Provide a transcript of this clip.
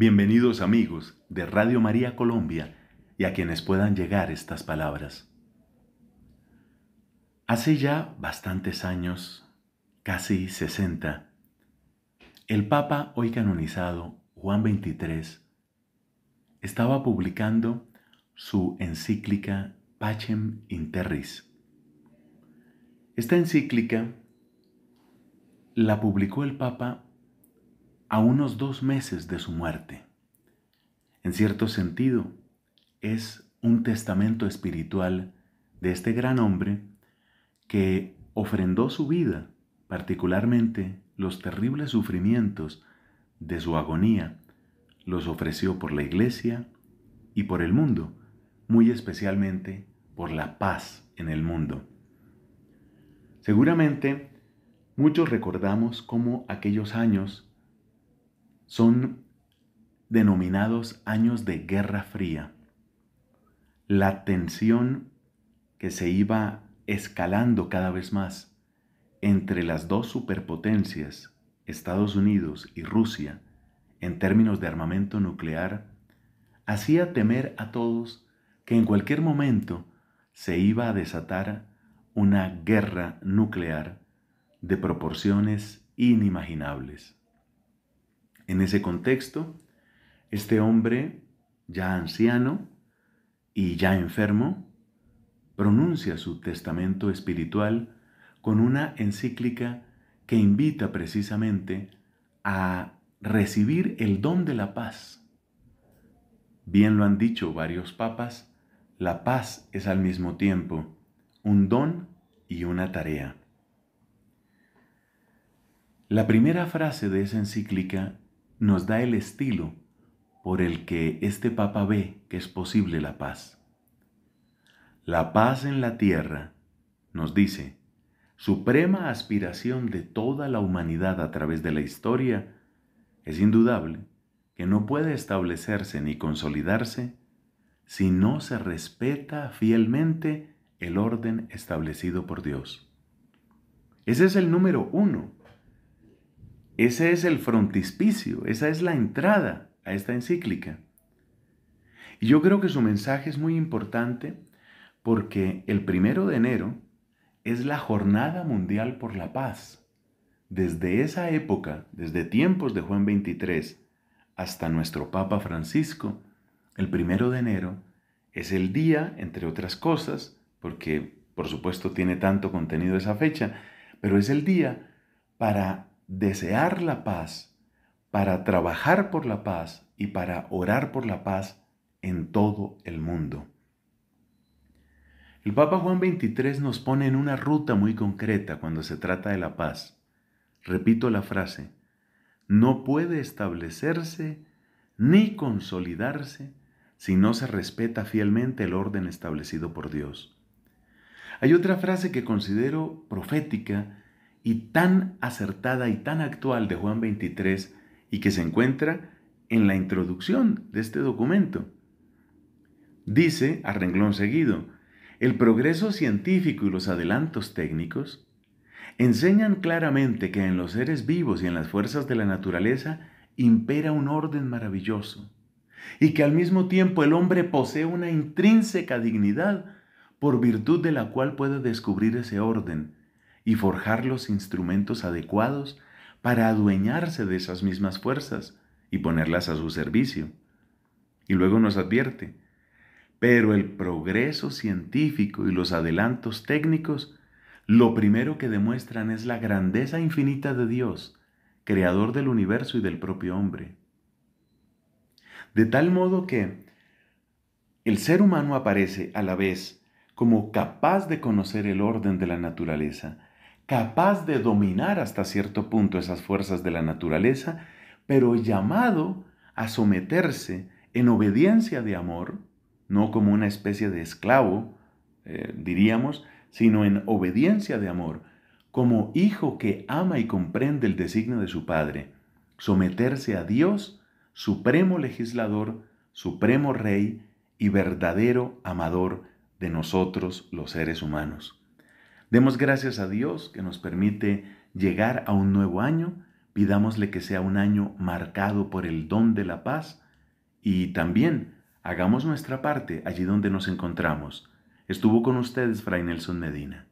Bienvenidos amigos de Radio María Colombia y a quienes puedan llegar estas palabras. Hace ya bastantes años, casi 60, el Papa hoy canonizado Juan XXIII estaba publicando su encíclica Pacem Interris. Esta encíclica la publicó el Papa a unos dos meses de su muerte. En cierto sentido, es un testamento espiritual de este gran hombre que ofrendó su vida, particularmente los terribles sufrimientos de su agonía, los ofreció por la iglesia y por el mundo, muy especialmente por la paz en el mundo. Seguramente muchos recordamos cómo aquellos años son denominados años de Guerra Fría. La tensión que se iba escalando cada vez más entre las dos superpotencias, Estados Unidos y Rusia, en términos de armamento nuclear, hacía temer a todos que en cualquier momento se iba a desatar una guerra nuclear de proporciones inimaginables. En ese contexto, este hombre, ya anciano y ya enfermo, pronuncia su testamento espiritual con una encíclica que invita precisamente a recibir el don de la paz. Bien lo han dicho varios papas, la paz es al mismo tiempo un don y una tarea. La primera frase de esa encíclica nos da el estilo por el que este Papa ve que es posible la paz. La paz en la tierra, nos dice, suprema aspiración de toda la humanidad a través de la historia, es indudable que no puede establecerse ni consolidarse si no se respeta fielmente el orden establecido por Dios. Ese es el número uno ese es el frontispicio, esa es la entrada a esta encíclica. Y yo creo que su mensaje es muy importante porque el primero de enero es la Jornada Mundial por la Paz. Desde esa época, desde tiempos de Juan 23 hasta nuestro Papa Francisco, el primero de enero es el día, entre otras cosas, porque por supuesto tiene tanto contenido esa fecha, pero es el día para desear la paz, para trabajar por la paz y para orar por la paz en todo el mundo. El Papa Juan XXIII nos pone en una ruta muy concreta cuando se trata de la paz. Repito la frase, no puede establecerse ni consolidarse si no se respeta fielmente el orden establecido por Dios. Hay otra frase que considero profética y tan acertada y tan actual de Juan 23 y que se encuentra en la introducción de este documento. Dice, a renglón seguido, el progreso científico y los adelantos técnicos enseñan claramente que en los seres vivos y en las fuerzas de la naturaleza impera un orden maravilloso y que al mismo tiempo el hombre posee una intrínseca dignidad por virtud de la cual puede descubrir ese orden y forjar los instrumentos adecuados para adueñarse de esas mismas fuerzas y ponerlas a su servicio. Y luego nos advierte, pero el progreso científico y los adelantos técnicos lo primero que demuestran es la grandeza infinita de Dios, creador del universo y del propio hombre. De tal modo que el ser humano aparece a la vez como capaz de conocer el orden de la naturaleza, capaz de dominar hasta cierto punto esas fuerzas de la naturaleza, pero llamado a someterse en obediencia de amor, no como una especie de esclavo, eh, diríamos, sino en obediencia de amor, como hijo que ama y comprende el designio de su Padre, someterse a Dios, supremo legislador, supremo rey y verdadero amador de nosotros los seres humanos. Demos gracias a Dios que nos permite llegar a un nuevo año. Pidámosle que sea un año marcado por el don de la paz y también hagamos nuestra parte allí donde nos encontramos. Estuvo con ustedes Fray Nelson Medina.